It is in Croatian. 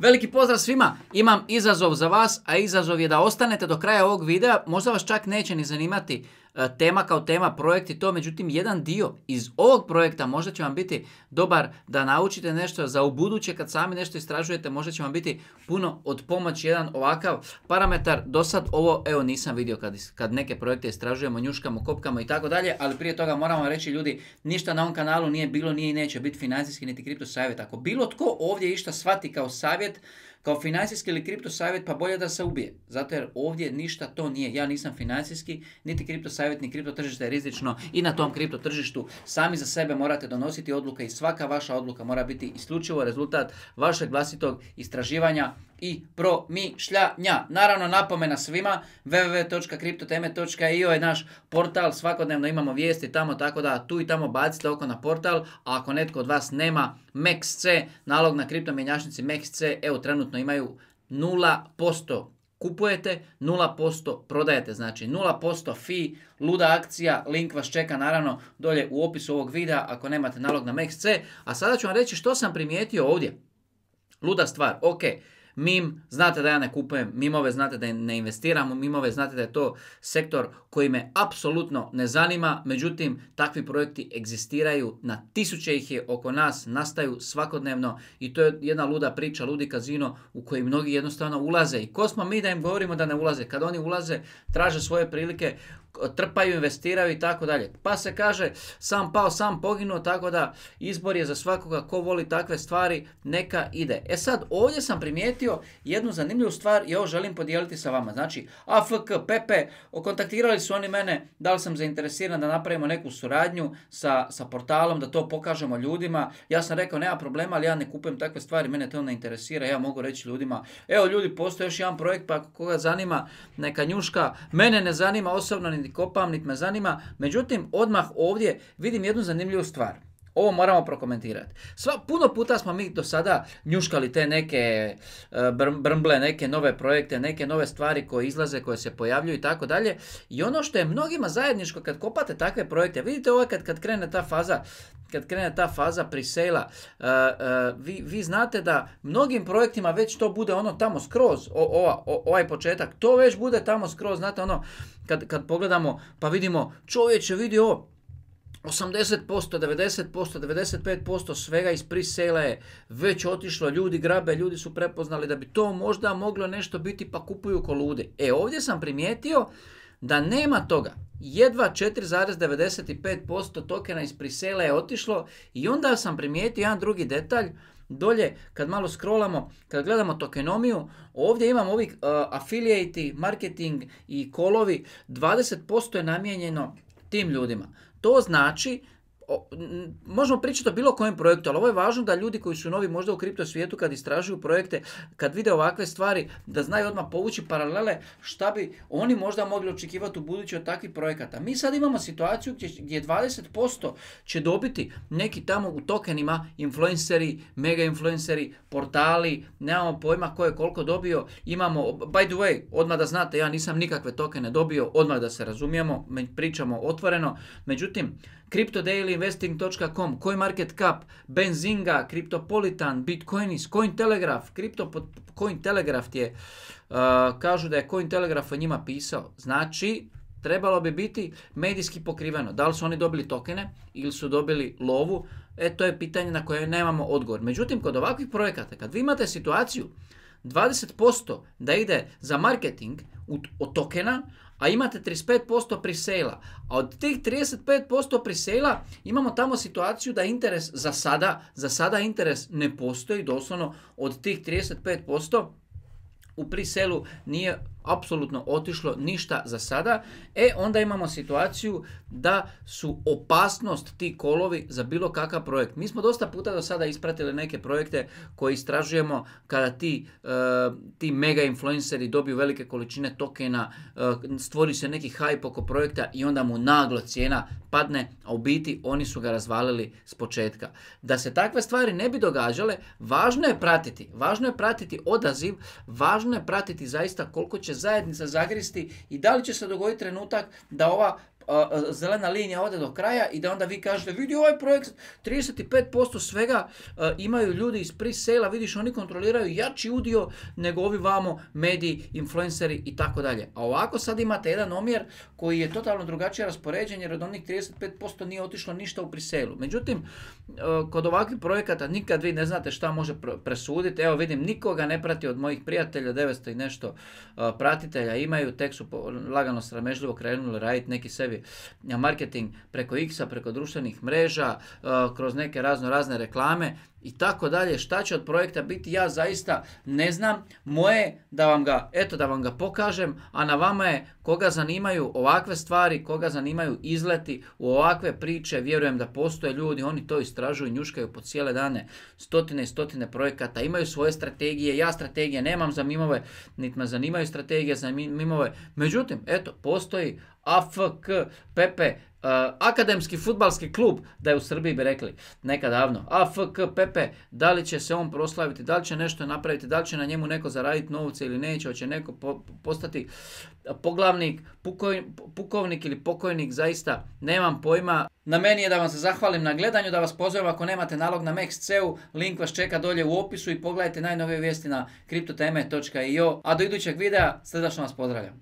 Veliki pozdrav svima, imam izazov za vas, a izazov je da ostanete do kraja ovog videa, možda vas čak neće ni zanimati E, tema kao tema, projekt i to, međutim jedan dio iz ovog projekta možda će vam biti dobar da naučite nešto za ubuduće kad sami nešto istražujete, možda će vam biti puno od pomoći jedan ovakav parametar. Do sad ovo, evo nisam vidio kad, kad neke projekte istražujemo, njuškamo, kopkamo i tako dalje, ali prije toga moramo reći ljudi, ništa na ovom kanalu nije bilo, nije i neće biti financijski niti kripto savjet. Ako bilo tko ovdje išta shvati kao savjet, kao financijski ili kripto savjet, pa bolje da se ubije. Zato jer ovdje ništa to nije. Ja nisam financijski, niti kripto savjet, ni kripto tržište je rizično i na tom kripto tržištu sami za sebe morate donositi odluke i svaka vaša odluka mora biti isključivo rezultat vašeg vlastitog istraživanja, i promišljanja. Naravno, napomena svima, www.kriptoteme.io je naš portal, svakodnevno imamo vijesti tamo, tako da tu i tamo bacite oko na portal, a ako netko od vas nema MEXC, nalog na kriptomjenjašnici MEXC, evo trenutno imaju 0% kupujete, 0% prodajete, znači 0% fi, luda akcija, link vas čeka naravno dolje u opisu ovog videa ako nemate nalog na MEXC. A sada ću vam reći što sam primijetio ovdje. Luda stvar, ok, Mim, znate da ja ne kupujem mimove, znate da ne investiram u mimove, znate da je to sektor koji me apsolutno ne zanima, međutim, takvi projekti egzistiraju, na tisuće ih je oko nas, nastaju svakodnevno i to je jedna luda priča, ludi kazino u koji mnogi jednostavno ulaze. I ko smo mi da im govorimo da ne ulaze? Kad oni ulaze, traže svoje prilike, trpaju, investiraju i tako dalje. Pa se kaže sam pao, sam poginuo, tako da izbor je za svakoga ko voli takve stvari, neka ide. E sad, ovdje sam primijetio jednu zanimljivu stvar i ovo želim podijeliti sa vama. Znači, AFK, Pepe, kontaktirali su oni mene da li sam zainteresiran da napravimo neku suradnju sa, sa portalom, da to pokažemo ljudima. Ja sam rekao, nema problema, ali ja ne kupujem takve stvari, mene to ne interesira, ja mogu reći ljudima, evo ljudi, postoji još jedan projekt, pa koga zanima, neka njuška, mene ne zanima osobno ni niti kopam, niti me zanima. Međutim, odmah ovdje vidim jednu zanimljivu stvar. Ovo moramo prokomentirati. Sva, puno puta smo mi do sada njuškali te neke e, brmble, neke nove projekte, neke nove stvari koje izlaze, koje se pojavljuju i tako dalje. I ono što je mnogima zajedničko kad kopate takve projekte, vidite ovo kad, kad krene ta faza kad krene ta faza prisela, e, e, vi, vi znate da mnogim projektima već to bude ono tamo skroz, o, ovaj početak, to već bude tamo skroz, znate ono, kad, kad pogledamo pa vidimo čovječe vidi vidio 80%, 90%, 95% svega iz prisela je već otišlo, ljudi grabe, ljudi su prepoznali da bi to možda moglo nešto biti pa kupuju ko E ovdje sam primijetio da nema toga, jedva 4,95% tokena iz Prisela je otišlo i onda sam primijetio jedan drugi detalj, dolje kad malo scrollamo, kad gledamo tokenomiju, ovdje imamo ovih e, afilijeti, marketing i kolovi, 20% je namijenjeno tim ljudima. To znači možemo pričati o bilo kojem projektu, ali ovo je važno da ljudi koji su novi možda u kripto svijetu kad istražuju projekte, kad vide ovakve stvari, da znaju odmah povući paralele šta bi oni možda mogli očekivati u budući od takvih projekata. Mi sad imamo situaciju gdje, gdje 20% će dobiti neki tamo u tokenima influenceri, mega influenceri, portali, nemamo pojma ko je koliko dobio, imamo, by the way, odmah da znate, ja nisam nikakve tokene dobio, odmah da se razumijemo, pričamo otvoreno, međutim, CryptoDailyInvesting.com, CoinMarketCap, Benzinga, Cryptopolitan, Bitcoinis, Cointelegraph, Crypto, Cointelegraph je, uh, kažu da je Cointelegraph o njima pisao. Znači, trebalo bi biti medijski pokriveno. Da li su oni dobili tokene ili su dobili lovu, e to je pitanje na koje nemamo odgovor. Međutim, kod ovakvih projekata, kad vi imate situaciju 20% da ide za marketing od tokena, a imate 35% prisela. A od tih 35% prisela imamo tamo situaciju da interes za sada, za sada interes ne postoji doslovno od tih 35% u priselu nije apsolutno otišlo ništa za sada, e onda imamo situaciju da su opasnost ti kolovi za bilo kakav projekt. Mi smo dosta puta do sada ispratili neke projekte koje istražujemo kada ti, e, ti mega influenceri dobiju velike količine tokena, e, stvori se neki hype oko projekta i onda mu naglo cijena padne, a u biti oni su ga razvalili s početka. Da se takve stvari ne bi događale, važno je pratiti, važno je pratiti odaziv, važno je pratiti zaista koliko će zajednica zagristi i da li će se dogoditi trenutak da ova zelena linija ode do kraja i da onda vi kažete vidi ovaj projekt 35% svega imaju ljudi iz pre-sale, vidiš oni kontroliraju jači udio nego ovi vamo mediji, influenceri i tako dalje. A ovako sad imate jedan omjer koji je totalno drugačije raspoređen jer od onih 35% nije otišlo ništa u pre-sale-u. Međutim, kod ovakvih projekata nikad vi ne znate šta može presuditi. Evo vidim, nikoga ne prati od mojih prijatelja, 900 i nešto pratitelja imaju, tek su lagano sramežljivo krenuli raditi neki sebi ciljevi marketing preko X-a, preko društvenih mreža, e, kroz neke razno razne reklame i tako dalje. Šta će od projekta biti, ja zaista ne znam. Moje da vam ga, eto da vam ga pokažem, a na vama je koga zanimaju ovakve stvari, koga zanimaju izleti u ovakve priče. Vjerujem da postoje ljudi, oni to istražuju, njuškaju po cijele dane stotine i stotine projekata, imaju svoje strategije. Ja strategije nemam za mimove, niti me zanimaju strategije za mimove. Međutim, eto, postoji AFK, Pepe, Eh, akademski futbalski klub, da je u Srbiji bi rekli neka davno, AFK Pepe, da li će se on proslaviti, da li će nešto napraviti, da li će na njemu neko zaraditi novce ili neće, hoće neko postati poglavnik, pukovnik ili pokojnik, zaista nemam pojma. Na meni je da vam se zahvalim na gledanju, da vas pozovem ako nemate nalog na MaxCeu, link vas čeka dolje u opisu i pogledajte najnovije vijesti na kriptoteme.io. A do idućeg videa srdačno vas pozdravljam.